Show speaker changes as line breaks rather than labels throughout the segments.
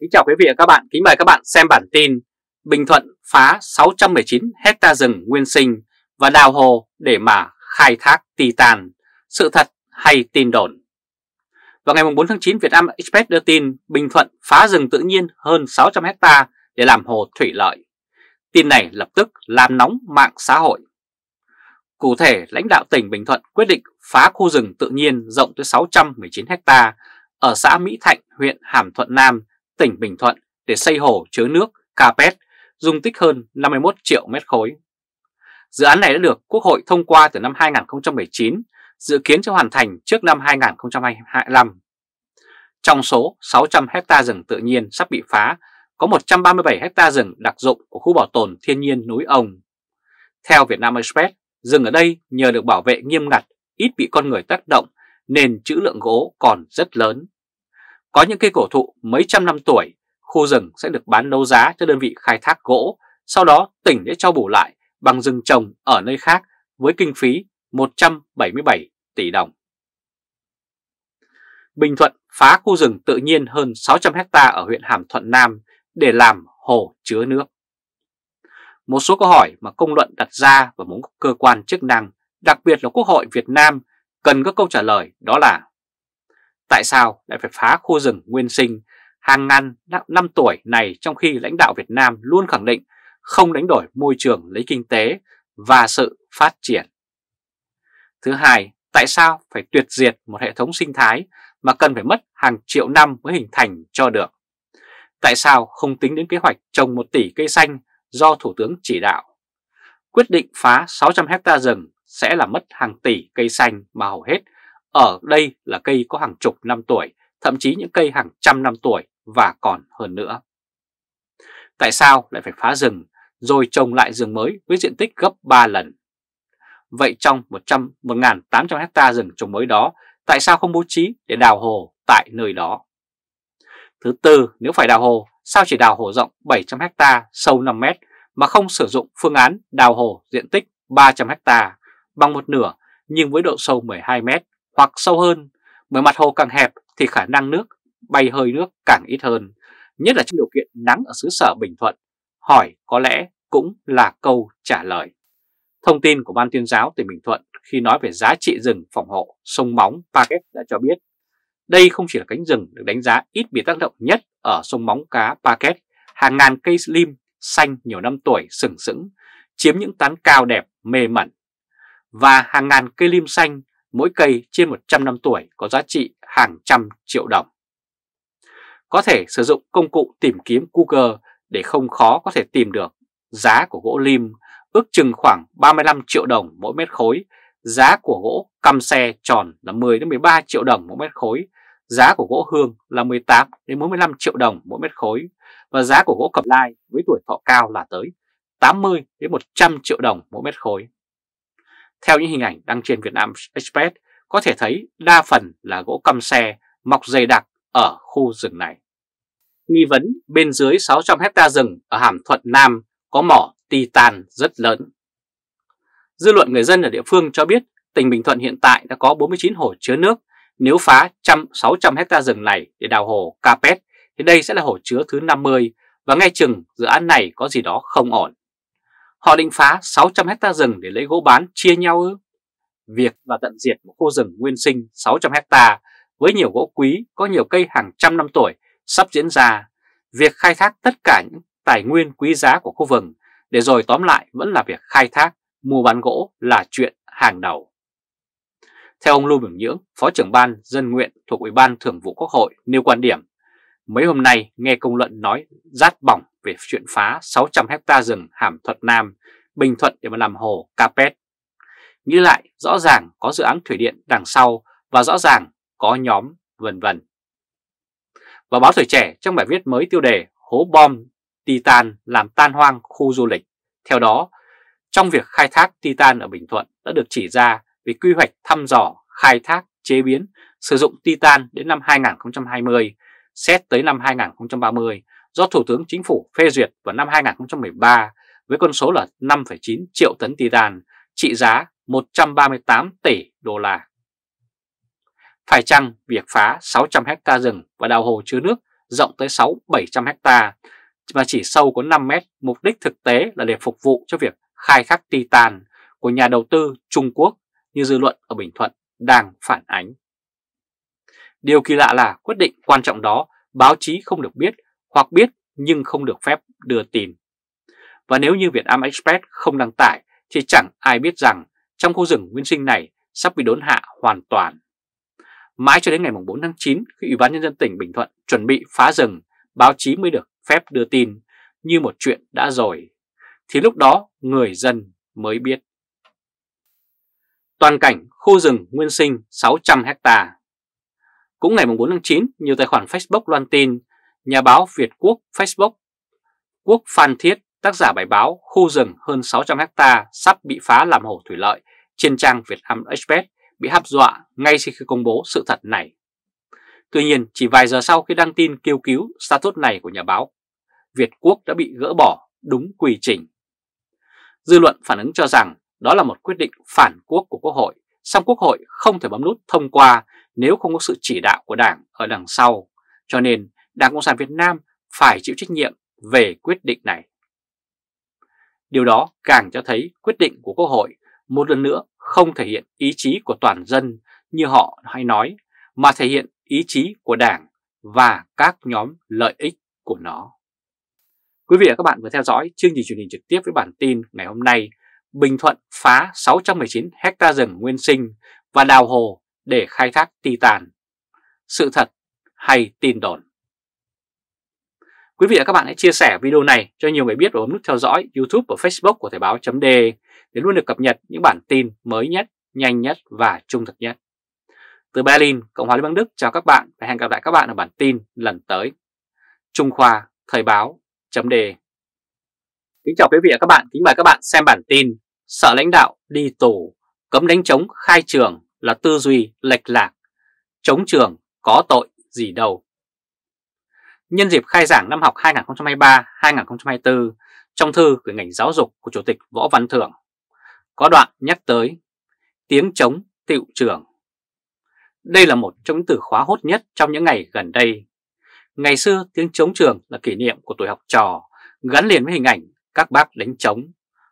Kính chào quý vị và các bạn, kính mời các bạn xem bản tin Bình Thuận phá 619 hecta rừng nguyên sinh và đào hồ để mà khai thác titan, sự thật hay tin đồn. Vào ngày 4 tháng 9, Việt Nam Express đưa tin Bình Thuận phá rừng tự nhiên hơn 600 hecta để làm hồ thủy lợi. Tin này lập tức làm nóng mạng xã hội. Cụ thể, lãnh đạo tỉnh Bình Thuận quyết định phá khu rừng tự nhiên rộng tới 619 hecta ở xã Mỹ Thạnh, huyện Hàm Thuận Nam tỉnh Bình Thuận để xây hồ chứa nước Capet, dung tích hơn 51 triệu mét khối. Dự án này đã được Quốc hội thông qua từ năm 2019, dự kiến sẽ hoàn thành trước năm 2025. Trong số 600 hecta rừng tự nhiên sắp bị phá, có 137 hecta rừng đặc dụng của khu bảo tồn thiên nhiên núi Ông. Theo Vietnam Express, rừng ở đây nhờ được bảo vệ nghiêm ngặt, ít bị con người tác động nên trữ lượng gỗ còn rất lớn. Có những cây cổ thụ mấy trăm năm tuổi, khu rừng sẽ được bán đấu giá cho đơn vị khai thác gỗ, sau đó tỉnh sẽ cho bù lại bằng rừng trồng ở nơi khác với kinh phí 177 tỷ đồng. Bình Thuận phá khu rừng tự nhiên hơn 600 ha ở huyện Hàm Thuận Nam để làm hồ chứa nước. Một số câu hỏi mà công luận đặt ra và muốn cơ quan chức năng, đặc biệt là Quốc hội Việt Nam, cần có câu trả lời đó là Tại sao lại phải phá khu rừng nguyên sinh hàng ngàn năm tuổi này trong khi lãnh đạo Việt Nam luôn khẳng định không đánh đổi môi trường lấy kinh tế và sự phát triển? Thứ hai, tại sao phải tuyệt diệt một hệ thống sinh thái mà cần phải mất hàng triệu năm mới hình thành cho được? Tại sao không tính đến kế hoạch trồng một tỷ cây xanh do Thủ tướng chỉ đạo? Quyết định phá 600 hecta rừng sẽ là mất hàng tỷ cây xanh mà hầu hết ở đây là cây có hàng chục năm tuổi, thậm chí những cây hàng trăm năm tuổi và còn hơn nữa. Tại sao lại phải phá rừng rồi trồng lại rừng mới với diện tích gấp 3 lần? Vậy trong 100, 1.800 hecta rừng trồng mới đó, tại sao không bố trí để đào hồ tại nơi đó? Thứ tư, nếu phải đào hồ, sao chỉ đào hồ rộng 700 hecta sâu 5 mét mà không sử dụng phương án đào hồ diện tích 300 hecta bằng một nửa nhưng với độ sâu 12 mét hoặc sâu hơn, bởi mặt hồ càng hẹp thì khả năng nước bay hơi nước càng ít hơn, nhất là trong điều kiện nắng ở xứ sở Bình Thuận. Hỏi có lẽ cũng là câu trả lời. Thông tin của Ban tuyên giáo tỉnh Bình Thuận khi nói về giá trị rừng phòng hộ sông Móng Paket đã cho biết đây không chỉ là cánh rừng được đánh giá ít bị tác động nhất ở sông Móng Cá Paket, hàng ngàn cây lim xanh nhiều năm tuổi sừng sững, chiếm những tán cao đẹp mê mẩn. Và hàng ngàn cây lim xanh mỗi cây trên 100 năm tuổi có giá trị hàng trăm triệu đồng. Có thể sử dụng công cụ tìm kiếm Google để không khó có thể tìm được giá của gỗ lim ước chừng khoảng 35 triệu đồng mỗi mét khối, giá của gỗ căm xe tròn là 10 đến 13 triệu đồng mỗi mét khối, giá của gỗ hương là 18 đến 45 triệu đồng mỗi mét khối và giá của gỗ cẩm lai với tuổi thọ cao là tới 80 đến 100 triệu đồng mỗi mét khối. Theo những hình ảnh đăng trên Việt Nam Express, có thể thấy đa phần là gỗ căm xe mọc dày đặc ở khu rừng này. Nghi vấn bên dưới 600 hecta rừng ở Hàm Thuận Nam có mỏ titan rất lớn. Dư luận người dân ở địa phương cho biết tỉnh Bình Thuận hiện tại đã có 49 hồ chứa nước. Nếu phá 600 hecta rừng này để đào hồ Capet thì đây sẽ là hồ chứa thứ 50 và ngay chừng dự án này có gì đó không ổn. Họ định phá 600 hecta rừng để lấy gỗ bán chia nhau ư? Việc và tận diệt một khu rừng nguyên sinh 600 hecta với nhiều gỗ quý có nhiều cây hàng trăm năm tuổi sắp diễn ra. Việc khai thác tất cả những tài nguyên quý giá của khu vực để rồi tóm lại vẫn là việc khai thác, mua bán gỗ là chuyện hàng đầu. Theo ông Lưu Bình Nhưỡng, Phó trưởng ban dân nguyện thuộc Ủy ban Thường vụ Quốc hội nêu quan điểm, mấy hôm nay nghe công luận nói rát bỏng về chuyện phá 600 hecta rừng Hàm Thuận Nam, Bình Thuận để mà làm hồ Capet. Như lại, rõ ràng có dự án thủy điện đằng sau và rõ ràng có nhóm vân vân. Và báo Tuổi Trẻ trong bài viết mới tiêu đề Hố bom Titan làm tan hoang khu du lịch. Theo đó, trong việc khai thác Titan ở Bình Thuận đã được chỉ ra về quy hoạch thăm dò, khai thác, chế biến, sử dụng Titan đến năm 2020, xét tới năm 2030 do Thủ tướng Chính phủ phê duyệt vào năm 2013 với con số là 5,9 triệu tấn titan trị giá 138 tỷ đô la. Phải chăng việc phá 600 ha rừng và đào hồ chứa nước rộng tới 6-700 ha mà chỉ sâu có 5 mét, mục đích thực tế là để phục vụ cho việc khai thác titan của nhà đầu tư Trung Quốc như dư luận ở Bình Thuận đang phản ánh. Điều kỳ lạ là quyết định quan trọng đó báo chí không được biết hoặc biết nhưng không được phép đưa tin. Và nếu như Việt Vietnam Express không đăng tải thì chẳng ai biết rằng trong khu rừng nguyên sinh này sắp bị đốn hạ hoàn toàn. Mãi cho đến ngày 4 tháng 9 khi Ủy ban Nhân dân tỉnh Bình Thuận chuẩn bị phá rừng, báo chí mới được phép đưa tin như một chuyện đã rồi. Thì lúc đó người dân mới biết. Toàn cảnh khu rừng nguyên sinh 600 hectare Cũng ngày 4 tháng 9, nhiều tài khoản Facebook loan tin nhà báo Việt Quốc Facebook. Quốc Phan Thiết, tác giả bài báo khu rừng hơn 600 ha sắp bị phá làm hồ thủy lợi trên trang Việt Nam Express bị hấp dọa ngay sau khi công bố sự thật này. Tuy nhiên, chỉ vài giờ sau khi đăng tin kêu cứu status này của nhà báo, Việt Quốc đã bị gỡ bỏ đúng quy trình. Dư luận phản ứng cho rằng đó là một quyết định phản quốc của Quốc hội, song Quốc hội không thể bấm nút thông qua nếu không có sự chỉ đạo của Đảng ở đằng sau. Cho nên, Đảng Cộng sản Việt Nam phải chịu trách nhiệm về quyết định này. Điều đó càng cho thấy quyết định của Quốc hội một lần nữa không thể hiện ý chí của toàn dân như họ hay nói, mà thể hiện ý chí của Đảng và các nhóm lợi ích của nó. Quý vị và các bạn vừa theo dõi chương trình truyền hình trực tiếp với bản tin ngày hôm nay Bình Thuận phá 619 hecta rừng nguyên sinh và đào hồ để khai thác titan. Sự thật hay tin đồn? Quý vị và các bạn hãy chia sẻ video này cho nhiều người biết và bấm nút theo dõi YouTube và Facebook của Thời báo .de để luôn được cập nhật những bản tin mới nhất, nhanh nhất và trung thực nhất. Từ Berlin, Cộng hòa Liên bang Đức chào các bạn và hẹn gặp lại các bạn ở bản tin lần tới. Trung Khoa, Thời báo .de. Kính chào quý vị và các bạn, kính mời các bạn xem bản tin Sợ lãnh đạo đi tù, cấm đánh chống khai trường là tư duy lệch lạc, chống trường có tội gì đâu. Nhân dịp khai giảng năm học 2023-2024, trong thư gửi ngành giáo dục của Chủ tịch Võ Văn Thưởng, có đoạn nhắc tới tiếng chống tiệu trường. Đây là một trong những từ khóa hốt nhất trong những ngày gần đây. Ngày xưa tiếng chống trường là kỷ niệm của tuổi học trò, gắn liền với hình ảnh các bác đánh trống.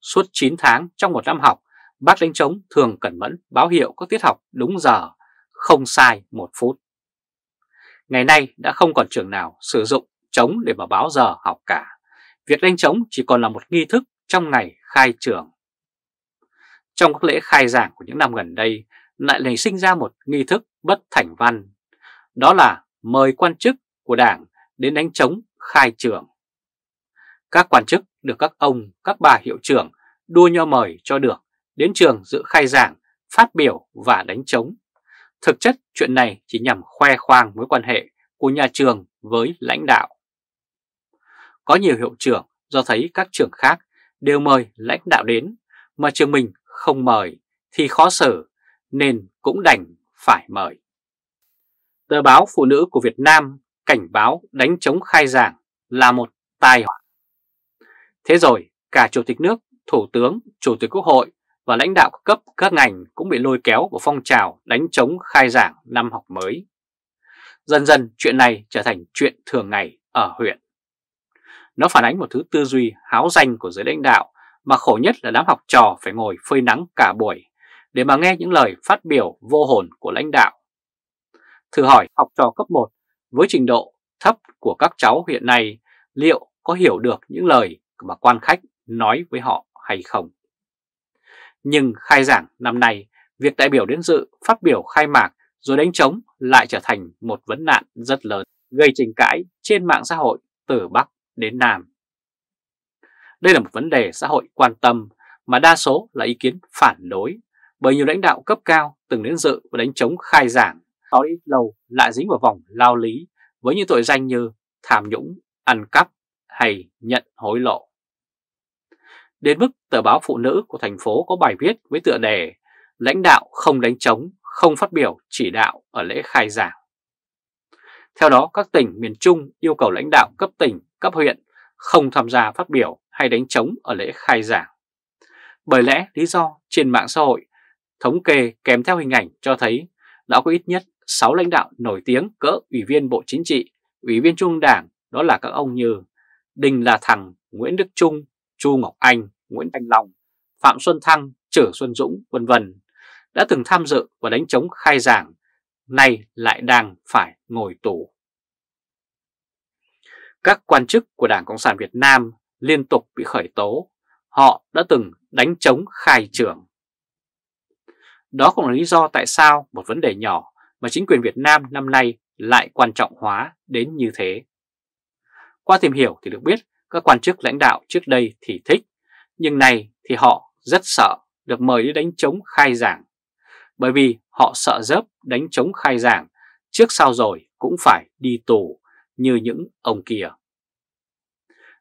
Suốt 9 tháng trong một năm học, bác đánh trống thường cẩn mẫn báo hiệu các tiết học đúng giờ, không sai một phút. Ngày nay đã không còn trường nào sử dụng trống để mà báo giờ học cả. Việc đánh trống chỉ còn là một nghi thức trong ngày khai trường. Trong các lễ khai giảng của những năm gần đây lại nảy sinh ra một nghi thức bất thành văn. Đó là mời quan chức của đảng đến đánh trống khai trường. Các quan chức được các ông, các bà hiệu trưởng đua nhau mời cho được đến trường dự khai giảng, phát biểu và đánh trống. Thực chất chuyện này chỉ nhằm khoe khoang mối quan hệ của nhà trường với lãnh đạo. Có nhiều hiệu trưởng do thấy các trường khác đều mời lãnh đạo đến mà trường mình không mời thì khó xử nên cũng đành phải mời. Tờ báo Phụ nữ của Việt Nam cảnh báo đánh chống khai giảng là một tai họa. Thế rồi cả Chủ tịch nước, Thủ tướng, Chủ tịch Quốc hội và lãnh đạo các cấp các ngành cũng bị lôi kéo vào phong trào đánh chống khai giảng năm học mới. Dần dần chuyện này trở thành chuyện thường ngày ở huyện. Nó phản ánh một thứ tư duy háo danh của giới lãnh đạo mà khổ nhất là đám học trò phải ngồi phơi nắng cả buổi để mà nghe những lời phát biểu vô hồn của lãnh đạo. Thử hỏi học trò cấp 1 với trình độ thấp của các cháu hiện nay liệu có hiểu được những lời mà quan khách nói với họ hay không? Nhưng khai giảng năm nay, việc đại biểu đến dự phát biểu khai mạc rồi đánh trống lại trở thành một vấn nạn rất lớn, gây tranh cãi trên mạng xã hội từ Bắc đến Nam. Đây là một vấn đề xã hội quan tâm mà đa số là ý kiến phản đối bởi nhiều lãnh đạo cấp cao từng đến dự và đánh chống khai giảng, sau ít lâu lại dính vào vòng lao lý với những tội danh như tham nhũng, ăn cắp hay nhận hối lộ đến mức tờ báo phụ nữ của thành phố có bài viết với tựa đề Lãnh đạo không đánh trống, không phát biểu chỉ đạo ở lễ khai giảng. Theo đó, các tỉnh miền Trung yêu cầu lãnh đạo cấp tỉnh, cấp huyện không tham gia phát biểu hay đánh trống ở lễ khai giảng. Bởi lẽ lý do trên mạng xã hội, thống kê kèm theo hình ảnh cho thấy đã có ít nhất 6 lãnh đạo nổi tiếng cỡ Ủy viên Bộ Chính trị, Ủy viên Trung ương Đảng, đó là các ông như Đình La Thằng, Nguyễn Đức Trung, Chu Ngọc Anh, Nguyễn Thanh Long, Phạm Xuân Thăng, Trở Xuân Dũng, vân vân đã từng tham dự và đánh chống khai giảng, nay lại đang phải ngồi tù. Các quan chức của Đảng Cộng sản Việt Nam liên tục bị khởi tố, họ đã từng đánh chống khai trưởng. Đó cũng là lý do tại sao một vấn đề nhỏ mà chính quyền Việt Nam năm nay lại quan trọng hóa đến như thế. Qua tìm hiểu thì được biết các quan chức lãnh đạo trước đây thì thích, nhưng nay thì họ rất sợ được mời đi đánh chống khai giảng. Bởi vì họ sợ dớp đánh chống khai giảng, trước sau rồi cũng phải đi tù như những ông kia.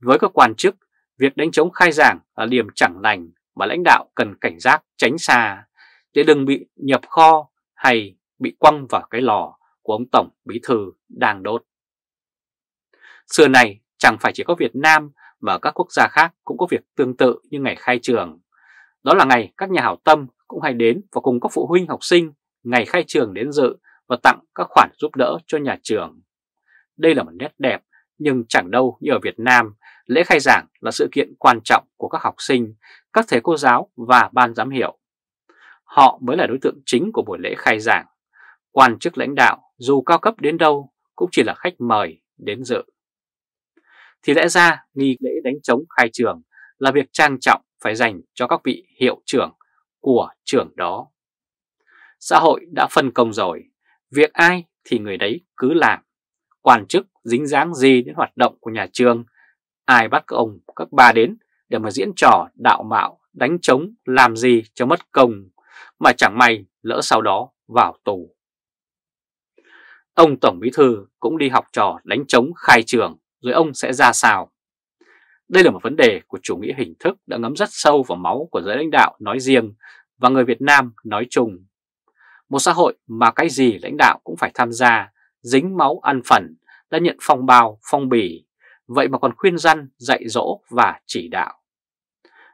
Với các quan chức, việc đánh chống khai giảng là điểm chẳng lành mà lãnh đạo cần cảnh giác tránh xa để đừng bị nhập kho hay bị quăng vào cái lò của ông Tổng Bí Thư đang đốt. Xưa này Chẳng phải chỉ có Việt Nam mà các quốc gia khác cũng có việc tương tự như ngày khai trường. Đó là ngày các nhà hảo tâm cũng hay đến và cùng các phụ huynh học sinh ngày khai trường đến dự và tặng các khoản giúp đỡ cho nhà trường. Đây là một nét đẹp nhưng chẳng đâu như ở Việt Nam, lễ khai giảng là sự kiện quan trọng của các học sinh, các thầy cô giáo và ban giám hiệu. Họ mới là đối tượng chính của buổi lễ khai giảng. Quan chức lãnh đạo dù cao cấp đến đâu cũng chỉ là khách mời đến dự thì lẽ ra nghi lễ đánh trống khai trường là việc trang trọng phải dành cho các vị hiệu trưởng của trường đó. Xã hội đã phân công rồi, việc ai thì người đấy cứ làm. Quan chức dính dáng gì đến hoạt động của nhà trường, ai bắt các ông, các bà đến để mà diễn trò đạo mạo, đánh trống làm gì cho mất công, mà chẳng may lỡ sau đó vào tù. Ông Tổng Bí Thư cũng đi học trò đánh trống khai trường rồi ông sẽ ra sao? Đây là một vấn đề của chủ nghĩa hình thức đã ngấm rất sâu vào máu của giới lãnh đạo nói riêng và người Việt Nam nói chung. Một xã hội mà cái gì lãnh đạo cũng phải tham gia, dính máu ăn phần, đã nhận phong bao, phong bì, vậy mà còn khuyên răn, dạy dỗ và chỉ đạo.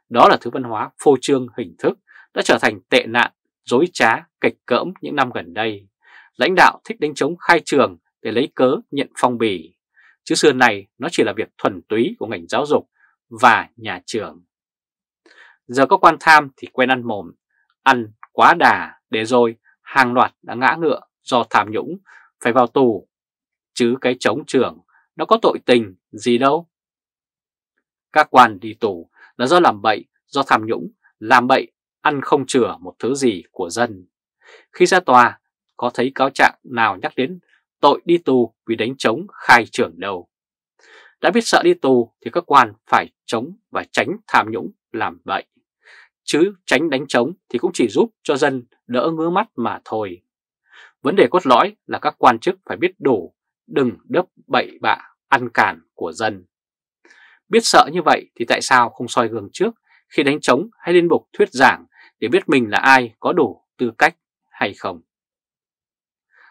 Đó là thứ văn hóa phô trương hình thức đã trở thành tệ nạn, dối trá, kịch cỡm những năm gần đây. Lãnh đạo thích đánh chống khai trường để lấy cớ nhận phong bì, Chứ xưa này nó chỉ là việc thuần túy của ngành giáo dục và nhà trường. Giờ có quan tham thì quen ăn mồm, ăn quá đà để rồi hàng loạt đã ngã ngựa do tham nhũng phải vào tù. Chứ cái chống trường nó có tội tình gì đâu. Các quan đi tù là do làm bậy, do tham nhũng, làm bậy, ăn không chừa một thứ gì của dân. Khi ra tòa, có thấy cáo trạng nào nhắc đến tội đi tù vì đánh chống khai trưởng đầu. Đã biết sợ đi tù thì các quan phải chống và tránh tham nhũng làm vậy. Chứ tránh đánh chống thì cũng chỉ giúp cho dân đỡ ngứa mắt mà thôi. Vấn đề cốt lõi là các quan chức phải biết đủ, đừng đớp bậy bạ, ăn càn của dân. Biết sợ như vậy thì tại sao không soi gương trước khi đánh chống hay liên bục thuyết giảng để biết mình là ai có đủ tư cách hay không?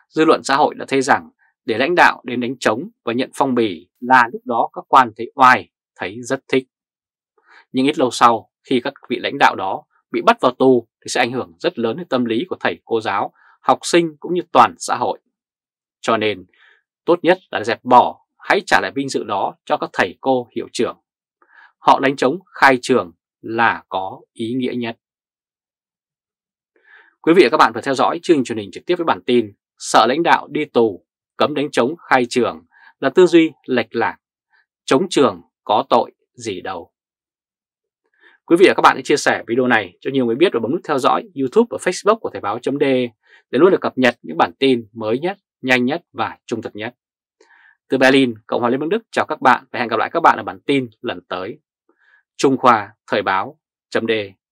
dư luận xã hội đã thấy rằng để lãnh đạo đến đánh trống và nhận phong bì là lúc đó các quan thấy oai, thấy rất thích. Nhưng ít lâu sau, khi các vị lãnh đạo đó bị bắt vào tù thì sẽ ảnh hưởng rất lớn đến tâm lý của thầy cô giáo, học sinh cũng như toàn xã hội. Cho nên, tốt nhất là dẹp bỏ, hãy trả lại vinh dự đó cho các thầy cô hiệu trưởng. Họ đánh trống khai trường là có ý nghĩa nhất. Quý vị và các bạn vừa theo dõi chương trình truyền hình trực tiếp với bản tin sợ lãnh đạo đi tù, cấm đánh chống khai trường là tư duy lệch lạc, chống trường có tội gì đâu. Quý vị và các bạn hãy chia sẻ video này cho nhiều người biết và bấm nút theo dõi YouTube và Facebook của Thời báo.de để luôn được cập nhật những bản tin mới nhất, nhanh nhất và trung thực nhất. Từ Berlin, Cộng hòa Liên bang Đức chào các bạn và hẹn gặp lại các bạn ở bản tin lần tới. Trung Khoa Thời báo.de